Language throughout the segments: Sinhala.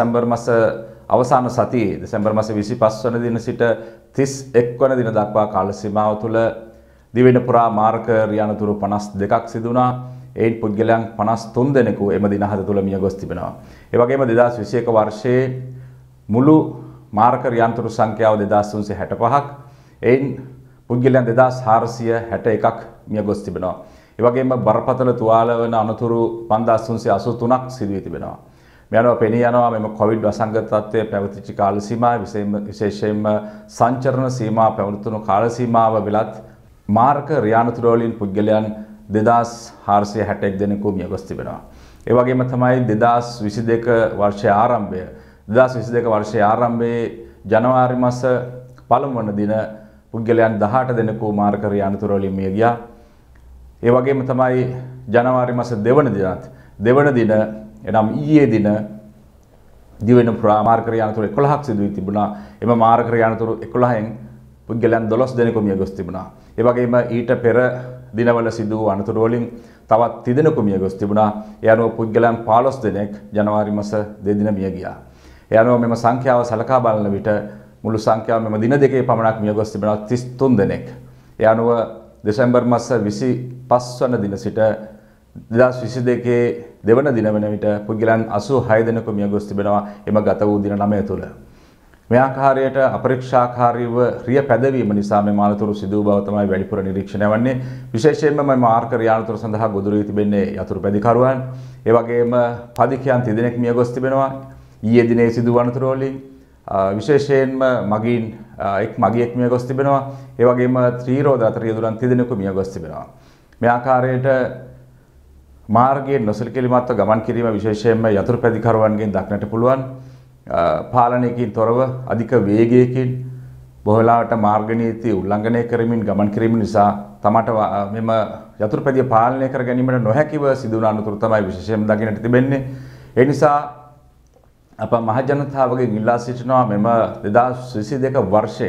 සැම්බර් මස අවසාන සතියේ දෙසැම්බර් මස 25 වන දින සිට 31 වන දින දක්වා කාල සීමාව තුළ දිවෙන පුරා මාර්ග රියනතුරු 52ක් සිදු වුණා. ඒත් පුද්ගලයන් 53 දෙනෙකු එම දින හත තුළ මිය ගොස් තිබෙනවා. ඒ වගේම 2021 වර්ෂයේ මුළු මාර්ග රියනතුරු සංඛ්‍යාව 2365ක්. ඒත් පුද්ගලයන් 2461ක් මිය ගොස් තිබෙනවා. ඒ වගේම බරපතල තුවාල වන අනතුරු 5383ක් සිදු වී තිබෙනවා. මෙයනව පෙනී යනවා මෙම කොවිඩ් වසංගත තත්ත්වය පැවතිච්ච කාල සීමාව විශේෂයෙන්ම සංචරණ සීමා පැවතුණු කාල සීමාව වෙලත් මාර්ක රියානතුරෝලින් පුද්ගලයන් දෙදස් හාරසිය හැටෙක් දෙනෙකු මියගොස් තිබෙනවා. ඒවගේම තමයි දෙදස් විසි දෙක වර්ෂය ආරම්භය දෙදස් විසි දෙක වර්ෂය ආරම්භයේ ජනවාරි මස පළමුවන දින පුද්ගලයන් දහට දෙනෙකු මාර්කරය අනතුරවලින් මිය ගියා. ඒ වගේම තමයි ජනවාරි මස දෙවන දිනත් දෙවන දින එනම් ඊයේ දින දිවෙන පුරා මාර්ග යානතුරු 11ක් සිදු වී තිබුණා. එම මාර්ග යානතුරු 11න් පුද්ගලයන් 12 දෙනෙකු මිය ගොස් තිබුණා. ඒ වගේම ඊට පෙර දිනවල සිදු වූ අනතුරු වලින් තවත් 3 දෙනෙකු මිය ගොස් තිබුණා. ඒ අනුව පුද්ගලයන් 15 දෙනෙක් ජනවාරි මාස 2 දින මිය ගියා. ඒ අනුව මෙම සංඛ්‍යාව සලකා බලන විට මුළු සංඛ්‍යාව මෙම දින දෙකේ පමණක් මිය ගොස් තිබෙනවා 33 දෙනෙක්. ඒ අනුව දෙසැම්බර් මාස 25 වන දින සිට දෙදස් විසි දෙකේ දෙවන දින වෙන විට පුද්ගලයන් අසූ හය දෙනෙකු මිය ගොස් තිබෙනවා එම ගත වූ දින නමය තුළ. මේ ආකාරයට අපරීක්ෂාකාරීව රිය පැදවීම නිසා මේ මානතුරු සිදු බව තමයි වැඩිපුර නිරීක්ෂණය වන්නේ. විශේෂයෙන්ම මේ මාර්ග යානතුරු සඳහා ගොදුරු වී තිබෙන්නේ යතුරු පැදිකරුවන්. ඒ වගේම පදිකයන් තිදෙනෙක් මිය ගොස් තිබෙනවා. ඊයේ දිනේ සිදු වනතුරු වලින් විශේෂයෙන්ම මගින් එක් මගියෙක් මිය ගොස් තිබෙනවා. ඒ වගේම ත්‍රීරෝද අතර යදුරන් තිදෙනෙකු මිය ගොස් තිබෙනවා. මේ ආකාරයට මාර්ගයේ නොසලකිලිමත්ව ගමන් කිරීම විශේෂයෙන්ම යතුරු පැදිකරුවන්ගෙන් දක්නට පුළුවන්. පාලනයකින් තොරව අධික වේගයකින් බොහෝ වෙලාවට මාර්ග නීති උල්ලංඝනය කරමින් ගමන් කිරීම නිසා තමට මෙම යතුරුපැදිය පාලනය කර ගැනීමට නොහැකිව සිදුවන අනතුරු තමයි විශේෂයෙන් දකින්නට තිබෙන්නේ. ඒ නිසා අප මහජනතාවගෙන් ඉල්ලා සිටිනවා මෙම 2022 වර්ෂය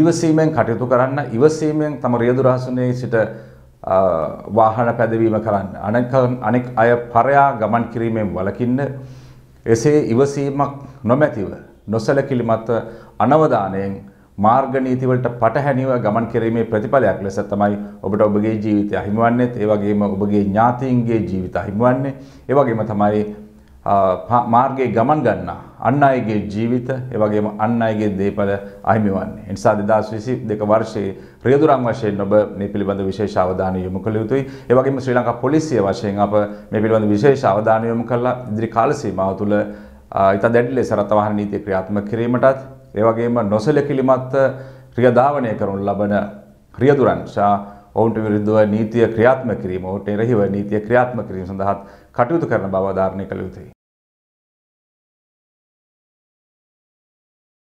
ඉවසීමෙන් කටයුතු කරන්න ඉවසීමෙන් තම රියදුරහසුනේ සිට වාහන පැදවීම කරන්න අනෙක් අය පරයා ගමන් කිරීමෙන් වලකින්න එසේ ඉවසීමක් නොමැතිව නොසලකිලිමත් අනවධානයෙන් මාර්ග නීතිවලට පටහැනිව ගමන් කිරීමේ ප්‍රතිඵලයක් ලෙස තමයි ඔබට ඔබගේ ජීවිතය අහිමිවන්නේ ඒ වගේම ඔබගේ ඥාතීන්ගේ ජීවිත අහිමිවන්නේ ඒ වගේම තමයි මාර්ගයේ ගමන් ගන්නා අන් අයගේ ජීවිත ඒ වගේම අන් අයගේ දේපල අහිමි වන්නේ. ඒ නිසා 2022 වර්ෂයේ ප්‍රියදුරන් වශයෙන් ඔබ මේ පිළිබඳ විශේෂ අවධානය යොමු කළ යුතුයි. ඒ වගේම ශ්‍රී ලංකා පොලිසිය වශයෙන් අප මේ පිළිබඳ විශේෂ අවධානය යොමු කළා ඉදිරි කාල සීමාව තුළ ඉතා දැඩි ලෙස රථවාහන නීතිය ක්‍රියාත්මක කිරීමටත් ඒ වගේම නොසලකිලිමත් ක්‍රියාදාවණය කරනු ලබන ක්‍රියදුරන් ශා ඔවුන්ට විරුද්ධව නීතිය ක්‍රියාත්මක කිරීම, ඔවුන්ට එරෙහිව නීතිය ක්‍රියාත්මක කිරීම සඳහා කටයුතු කරන බව ධාරණය කළ යුතුයි.